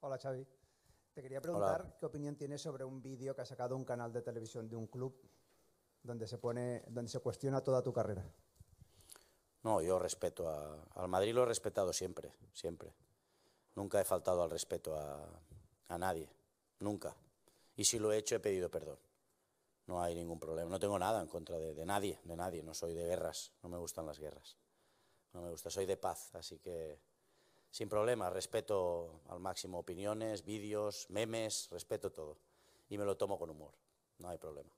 Hola Xavi. Te quería preguntar qué opinión tienes sobre un vídeo que ha sacado un canal de televisión de un club donde se pone, donde se cuestiona toda tu carrera. No, yo respeto al Madrid lo he respetado siempre, siempre. Nunca he faltado al respeto a, nadie, nunca. Y si lo he hecho he pedido perdón. No hay ningún problema. No tengo nada en contra de nadie, de nadie. No soy de guerras, no me gustan las guerras. No me gusta, soy de paz, así que sin problema, respeto al máximo opiniones, vídeos, memes, respeto todo. Y me lo tomo con humor, no hay problema.